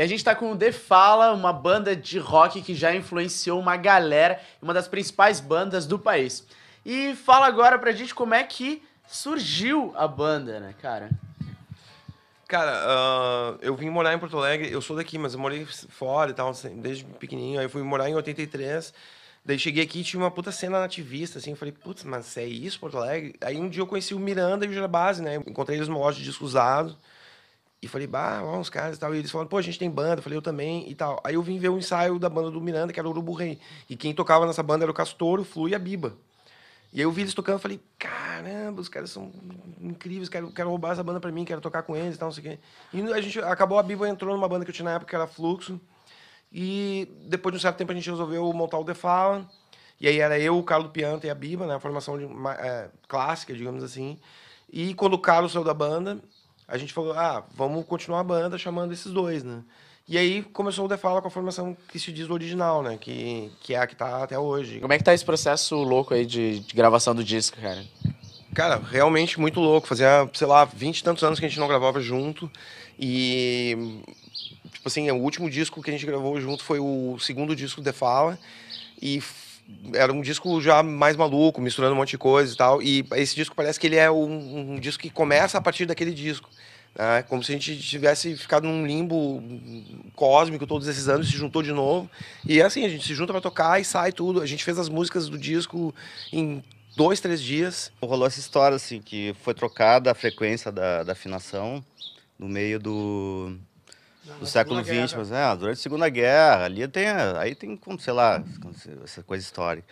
E a gente está com o The Fala, uma banda de rock que já influenciou uma galera, uma das principais bandas do país. E fala agora pra gente como é que surgiu a banda, né, cara? Cara, uh, eu vim morar em Porto Alegre, eu sou daqui, mas eu morei fora e tal, desde pequenininho. Aí eu fui morar em 83, daí cheguei aqui e tinha uma puta cena nativista, assim. Eu falei, putz, mas é isso, Porto Alegre? Aí um dia eu conheci o Miranda e o Gerabase, né? Encontrei eles no loja de discos usados. E falei, bah, ó, uns caras e tal. E eles falaram, pô, a gente tem banda. Eu falei, eu também e tal. Aí eu vim ver o ensaio da banda do Miranda, que era o Urubu Rei. E quem tocava nessa banda era o Castor, o Flu e a Biba. E aí eu vi eles tocando e falei, caramba, os caras são incríveis, quero, quero roubar essa banda pra mim, quero tocar com eles e tal, não sei o quê. E a gente acabou, a Biba entrou numa banda que eu tinha na época, que era Fluxo. E depois de um certo tempo a gente resolveu montar o The Fala. E aí era eu, o Carlos Pianta e a Biba, né? A formação de, é, clássica, digamos assim. E quando o Carlos saiu da banda, a gente falou, ah, vamos continuar a banda chamando esses dois, né? E aí começou o The Fala com a formação que se diz original, né? Que, que é a que tá até hoje. Como é que tá esse processo louco aí de, de gravação do disco, cara? Cara, realmente muito louco. Fazia, sei lá, vinte e tantos anos que a gente não gravava junto. E, tipo assim, o último disco que a gente gravou junto foi o segundo disco The Fala. E era um disco já mais maluco, misturando um monte de coisa e tal. E esse disco parece que ele é um, um disco que começa a partir daquele disco. Né? Como se a gente tivesse ficado num limbo cósmico todos esses anos, se juntou de novo. E é assim, a gente se junta para tocar e sai tudo. A gente fez as músicas do disco em dois, três dias. Rolou essa história, assim, que foi trocada a frequência da, da afinação no meio do do século XX, mas é, durante a Segunda Guerra, ali tem, aí tem como, sei lá, essa coisa histórica.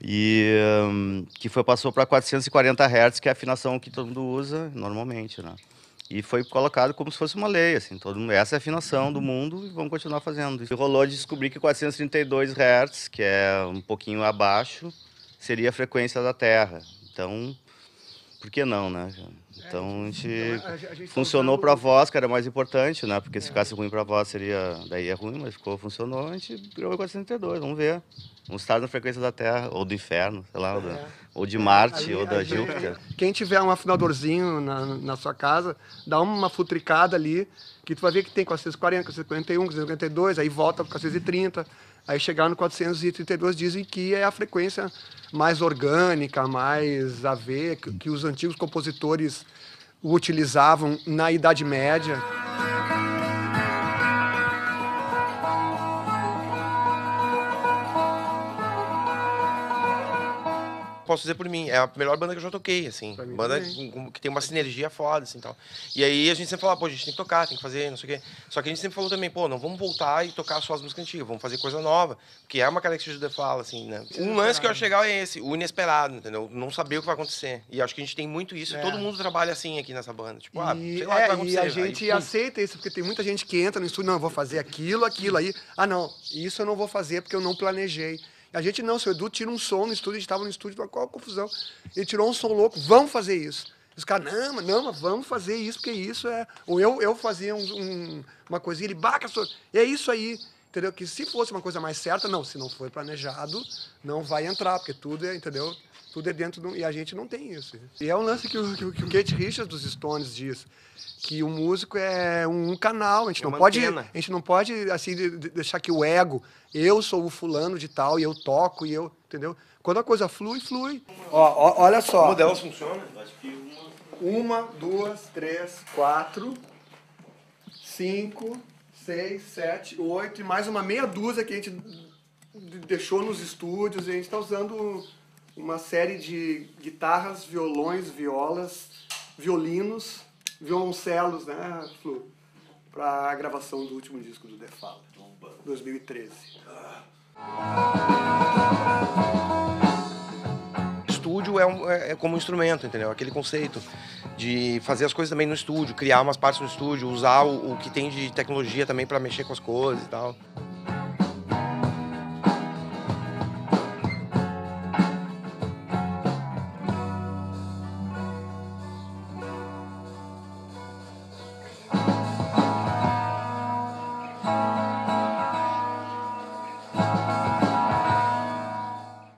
E um, que foi, passou para 440 Hz, que é a afinação que todo mundo usa normalmente, né? E foi colocado como se fosse uma lei, assim, todo mundo, essa é a afinação do mundo e vamos continuar fazendo. E rolou de descobrir que 432 Hz, que é um pouquinho abaixo, seria a frequência da Terra. Então, por que não, né? É, então, então a gente, então, tá funcionou para a voz, que era mais importante, né? Porque se é. ficasse ruim para a voz seria daí é ruim, mas ficou funcionou, a gente gravou 432, vamos ver. Vamos estar na frequência da Terra ou do inferno, sei lá, é. Né? ou de Marte, ou da Júpiter. É. Quem tiver um afinadorzinho na, na sua casa, dá uma futricada ali, que tu vai ver que tem 440, 441, 452, aí volta para 430, aí chegar no 432 dizem que é a frequência mais orgânica, mais a ver, que, que os antigos compositores utilizavam na Idade Média. posso dizer por mim, é a melhor banda que eu já toquei, assim. Banda que tem uma sinergia foda, assim, tal. E aí a gente sempre falava, pô, a gente tem que tocar, tem que fazer, não sei o quê. Só que a gente sempre falou também, pô, não vamos voltar e tocar só as músicas antigas, vamos fazer coisa nova. Que é uma característica do The Fala, assim, né? É um lance que eu acho legal é esse, o inesperado, entendeu? Não saber o que vai acontecer. E acho que a gente tem muito isso, é. todo mundo trabalha assim aqui nessa banda. Tipo, ah, e, sei lá, é, E a gente aí, aceita isso, porque tem muita gente que entra no estúdio, não, eu vou fazer aquilo, aquilo aí. Ah, não, isso eu não vou fazer porque eu não planejei. A gente não, seu Edu tira um som no estúdio, a gente estava no estúdio, qual a confusão? Ele tirou um som louco, vamos fazer isso. Os caras, não, mas não, mas vamos fazer isso, porque isso é. Ou eu, eu fazia um, um, uma coisinha, ele baca, é isso aí. Entendeu? Que se fosse uma coisa mais certa, não, se não for planejado, não vai entrar, porque tudo é, entendeu? Tudo é dentro do, E a gente não tem isso. E é um lance que o, que, que o Kate Richards dos Stones diz. Que o músico é um, canal. A gente, é não pode, a gente não pode assim, deixar que o ego. Eu sou o fulano de tal e eu toco e eu. Entendeu? Quando a coisa flui, flui. Ó, ó olha só. Como delas funciona? Acho que uma, duas, três, quatro, cinco, seis, sete, oito e mais uma meia dúzia que a gente deixou nos estúdios e a gente está usando uma série de guitarras, violões, violas, violinos, violoncelos, né, Flu? Para a gravação do último disco do The Fala, 2013. Estúdio é, um, é, é como um instrumento, entendeu? Aquele conceito de fazer as coisas também no estúdio, criar umas partes no estúdio, usar o, o que tem de tecnologia também para mexer com as coisas e tal.